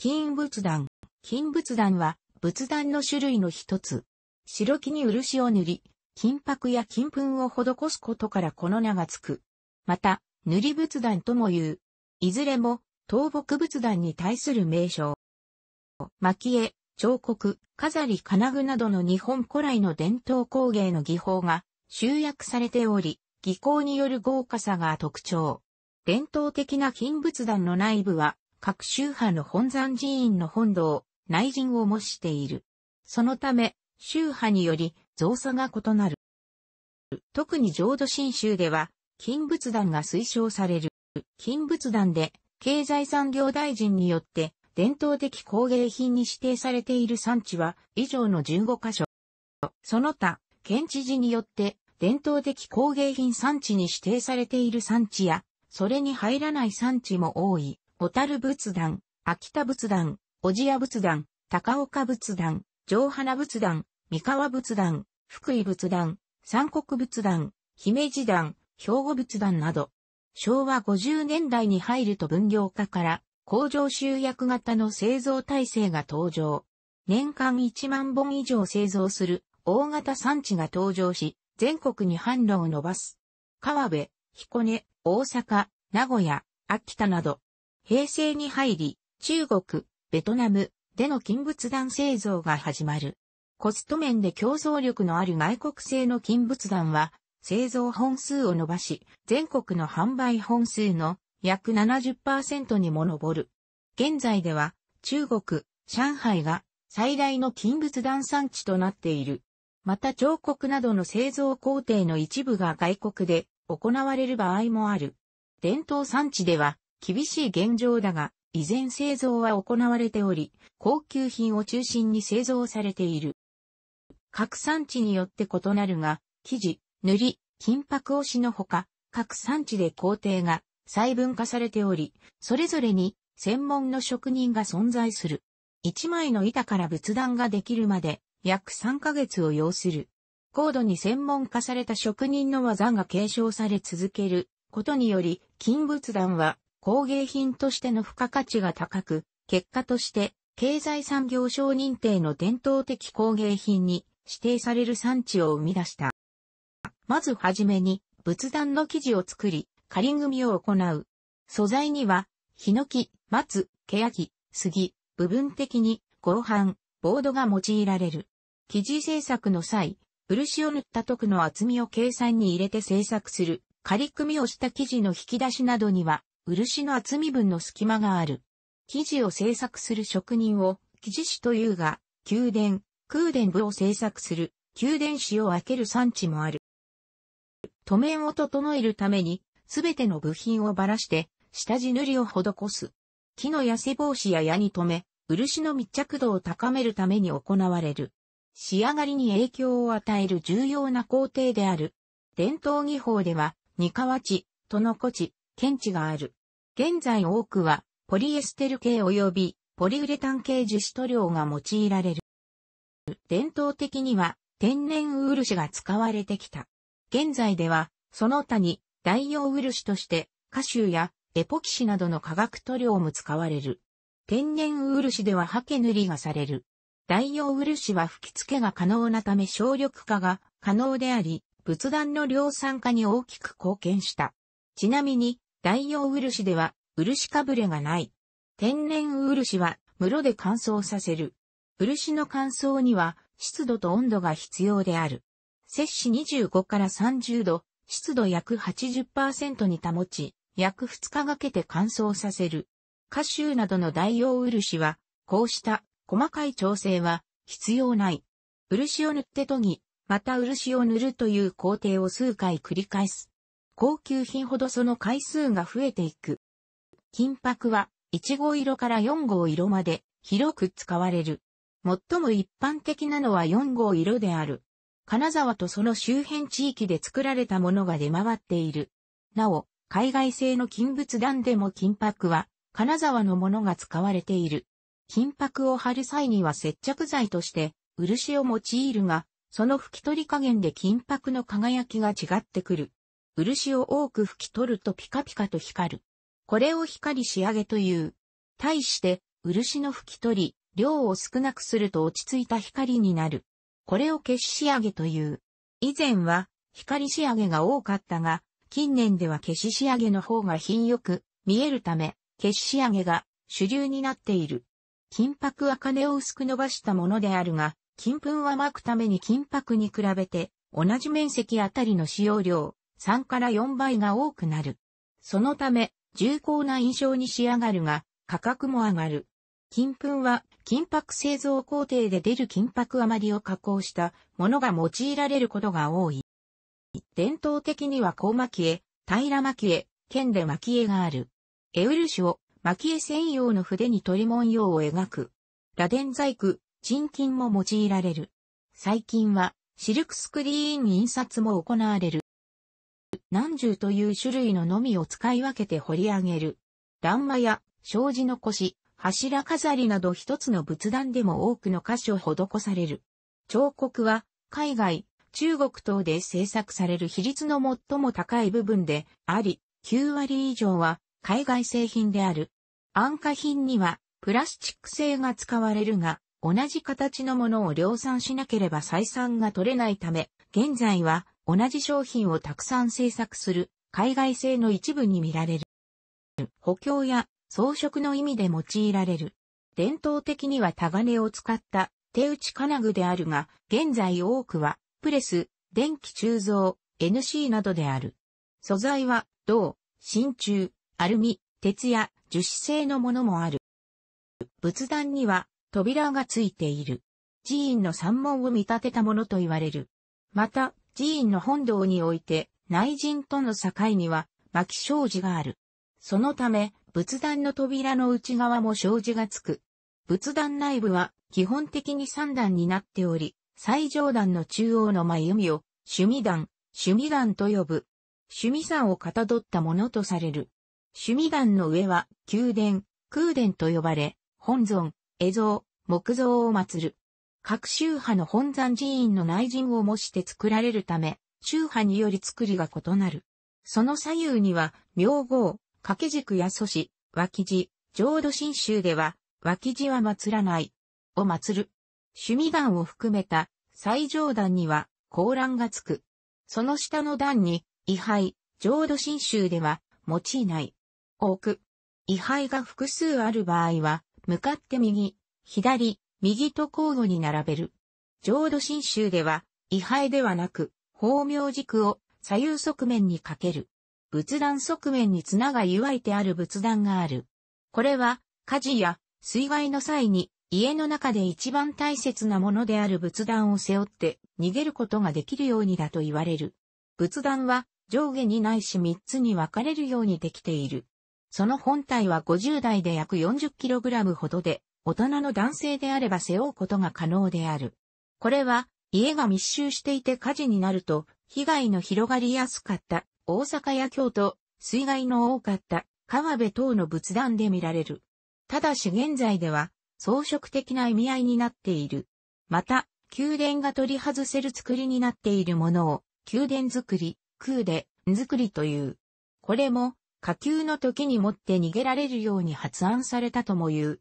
金仏壇。金仏壇は仏壇の種類の一つ。白木に漆を塗り、金箔や金粉を施すことからこの名がつく。また、塗り仏壇とも言う。いずれも、倒木仏壇に対する名称。蒔絵、彫刻、飾り金具などの日本古来の伝統工芸の技法が集約されており、技巧による豪華さが特徴。伝統的な金仏壇の内部は、各宗派の本山寺院の本堂、内陣を模している。そのため、宗派により造作が異なる。特に浄土真宗では、金仏壇が推奨される。金仏壇で、経済産業大臣によって、伝統的工芸品に指定されている産地は、以上の15箇所。その他、県知事によって、伝統的工芸品産地に指定されている産地や、それに入らない産地も多い。小樽仏壇、秋田仏壇、小千谷仏壇、高岡仏壇、上花仏壇、三河仏壇、福井仏壇、三国仏壇、姫路壇、兵庫仏壇など、昭和50年代に入ると分業化から工場集約型の製造体制が登場。年間1万本以上製造する大型産地が登場し、全国に販路を伸ばす。川辺、彦根、大阪、名古屋、秋田など、平成に入り、中国、ベトナムでの金仏弾製造が始まる。コスト面で競争力のある外国製の金仏弾は、製造本数を伸ばし、全国の販売本数の約70%にも上る。現在では、中国、上海が最大の金仏弾産地となっている。また彫刻などの製造工程の一部が外国で行われる場合もある。伝統産地では厳しい現状だが、依然製造は行われており、高級品を中心に製造されている。各産地によって異なるが、生地、塗り、金箔押しのほか、各産地で工程が細分化されており、それぞれに専門の職人が存在する。一枚の板から仏壇ができるまで約3ヶ月を要する。高度に専門化された職人の技が継承され続けることにより、金仏壇は工芸品としての付加価値が高く、結果として経済産業省認定の伝統的工芸品に指定される産地を生み出した。まずはじめに仏壇の生地を作り、仮組みを行う。素材には、ヒノキ、松、ケヤキ、杉、部分的に合板、ボードが用いられる。生地制作の際、漆を塗った徳の厚みを計算に入れて制作する。仮組みをした生地の引き出しなどには、漆の厚み分の隙間がある。生地を製作する職人を、生地師というが、宮殿、空殿部を製作する、宮殿師を分ける産地もある。図面を整えるために、すべての部品をばらして、下地塗りを施す。木の痩せ防止や矢に留め、漆の密着度を高めるために行われる。仕上がりに影響を与える重要な工程である。伝統技法では、二河地、とのこ地、県地がある。現在多くは、ポリエステル系及びポリウレタン系樹脂塗料が用いられる。伝統的には天然漆が使われてきた。現在では、その他に代用漆として、カシューやエポキシなどの化学塗料も使われる。天然漆では刷毛塗りがされる。代用漆は吹き付けが可能なため省力化が可能であり、仏壇の量産化に大きく貢献した。ちなみに、代用漆では、漆かぶれがない。天然漆は、室で乾燥させる。漆の乾燥には、湿度と温度が必要である。摂氏25から30度、湿度約80%に保ち、約2日かけて乾燥させる。カシューなどの代用漆は、こうした細かい調整は必要ない。漆を塗って研ぎ、また漆を塗るという工程を数回繰り返す。高級品ほどその回数が増えていく。金箔は、1号色から4号色まで広く使われる。最も一般的なのは4号色である。金沢とその周辺地域で作られたものが出回っている。なお、海外製の金仏壇でも金箔は、金沢のものが使われている。金箔を貼る際には接着剤として、漆を用いるが、その拭き取り加減で金箔の輝きが違ってくる。漆を多く拭き取るとピカピカと光る。これを光仕上げという。対して、漆の拭き取り、量を少なくすると落ち着いた光になる。これを消し仕上げという。以前は、光仕上げが多かったが、近年では消し仕上げの方が品よく見えるため、消し仕上げが主流になっている。金箔は金を薄く伸ばしたものであるが、金粉は巻くために金箔に比べて同じ面積あたりの使用量3から4倍が多くなる。そのため、重厚な印象に仕上がるが、価格も上がる。金粉は、金箔製造工程で出る金箔余りを加工したものが用いられることが多い。伝統的には高巻絵、平巻絵、剣で巻絵がある。絵漆を巻絵専用の筆に取り文様を描く。螺鈿細工、沈金も用いられる。最近は、シルクスクリーン印刷も行われる。何十という種類ののみを使い分けて掘り上げる。欄間や障子の腰、柱飾りなど一つの仏壇でも多くの箇所を施される。彫刻は海外、中国等で制作される比率の最も高い部分であり、9割以上は海外製品である。安価品にはプラスチック製が使われるが、同じ形のものを量産しなければ採算が取れないため、現在は同じ商品をたくさん製作する海外製の一部に見られる。補強や装飾の意味で用いられる。伝統的にはタガネを使った手打ち金具であるが、現在多くはプレス、電気鋳造、NC などである。素材は銅、真鍮、アルミ、鉄や樹脂製のものもある。仏壇には扉がついている。寺院の山門を見立てたものと言われる。また、寺院の本堂において、内陣との境には、巻障子がある。そのため、仏壇の扉の内側も障子がつく。仏壇内部は、基本的に3段になっており、最上段の中央の眉を、趣味段、趣味段と呼ぶ。趣味山をかたどったものとされる。趣味段の上は、宮殿、空殿と呼ばれ、本尊、絵像、木像を祀る。各宗派の本山寺院の内陣を模して作られるため、宗派により作りが異なる。その左右には、名号、掛け軸や祖師、脇寺、浄土真宗では、脇寺は祀らない、を祀る。趣味岩を含めた最上段には、高欄がつく。その下の段に、位牌、浄土真宗では、用いない、置く。位牌が複数ある場合は、向かって右、左、右と交互に並べる。浄土真宗では、位牌ではなく、法名軸を左右側面にかける。仏壇側面に綱が湯わいてある仏壇がある。これは、火事や水害の際に、家の中で一番大切なものである仏壇を背負って逃げることができるようにだと言われる。仏壇は上下にないし3つに分かれるようにできている。その本体は50代で約 40kg ほどで、大人の男性であれば背負うことが可能である。これは、家が密集していて火事になると、被害の広がりやすかった大阪や京都、水害の多かった川辺等の仏壇で見られる。ただし現在では装飾的な意味合いになっている。また、宮殿が取り外せる作りになっているものを、宮殿作り、空で、作りという。これも、火球の時にもって逃げられるように発案されたとも言う。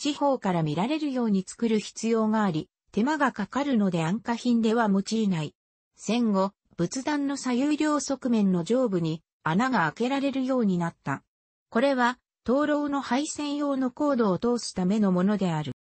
四方から見られるように作る必要があり、手間がかかるので安価品では用いない。戦後、仏壇の左右両側面の上部に穴が開けられるようになった。これは、灯籠の配線用のコードを通すためのものである。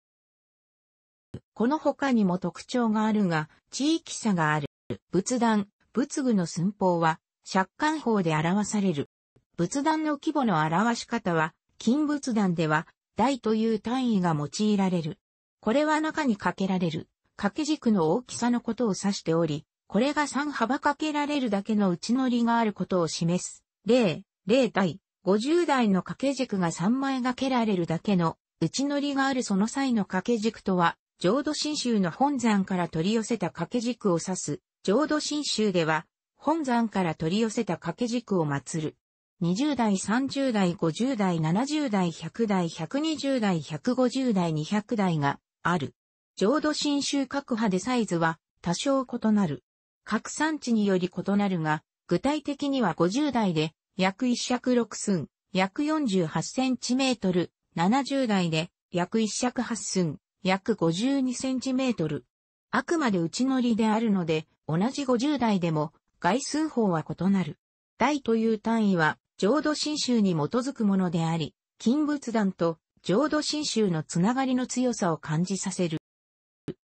この他にも特徴があるが、地域差がある。仏壇、仏具の寸法は、借款法で表される。仏壇の規模の表し方は、金仏壇では、台という単位が用いられる。これは中にかけられる、掛け軸の大きさのことを指しており、これが3幅かけられるだけの内乗りがあることを示す。例、例台、50台の掛け軸が3枚掛けられるだけの内乗りがあるその際の掛け軸とは、浄土真宗の本山から取り寄せた掛け軸を指す。浄土真宗では、本山から取り寄せた掛け軸を祀る。20代、30代、50代、70代、100代、120代、150代、200代がある。浄土真宗各派でサイズは多少異なる。各産地により異なるが、具体的には50代で約1尺6寸、約48センチメートル、70代で約1尺8寸、約52センチメートル。あくまで内乗りであるので、同じ50代でも、外数法は異なる。代という単位は浄土真宗に基づくものであり、金仏壇と浄土真宗のつながりの強さを感じさせる。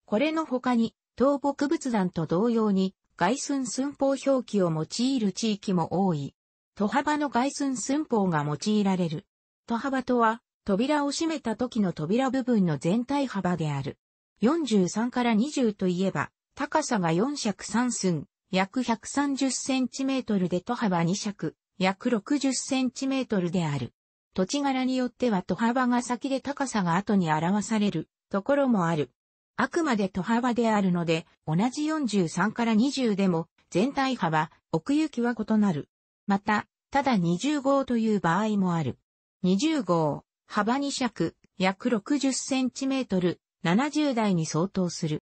これの他に、東北仏壇と同様に、外寸寸法表記を用いる地域も多い。戸幅の外寸寸法が用いられる。戸幅とは、扉を閉めた時の扉部分の全体幅である。43から20といえば、高さが4尺3寸、約130センチメートルで戸幅2尺、約60センチメートルである。土地柄によっては戸幅が先で高さが後に表されるところもある。あくまで戸幅であるので、同じ43から20でも全体幅、奥行きは異なる。また、ただ20号という場合もある。20号、幅2尺、約60センチメートル、70代に相当する。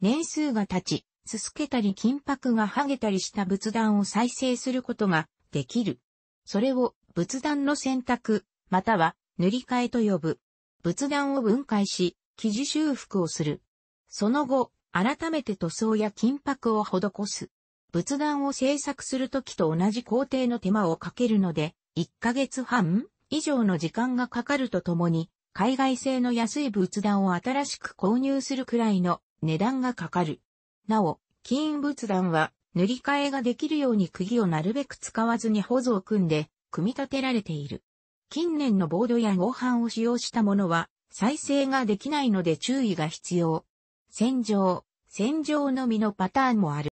年数が経ち、すすけたり金箔が剥げたりした仏壇を再生することができる。それを仏壇の選択、または塗り替えと呼ぶ。仏壇を分解し、生地修復をする。その後、改めて塗装や金箔を施す。仏壇を製作するときと同じ工程の手間をかけるので、1ヶ月半以上の時間がかかるとともに、海外製の安い仏壇を新しく購入するくらいの値段がかかる。なお、金仏壇は塗り替えができるように釘をなるべく使わずにホズを組んで、組み立てられている。近年のボードや合板を使用したものは、再生ができないので注意が必要。洗浄、洗浄のみのパターンもある。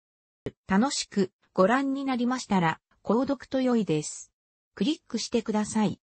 楽しくご覧になりましたら、購読と良いです。クリックしてください。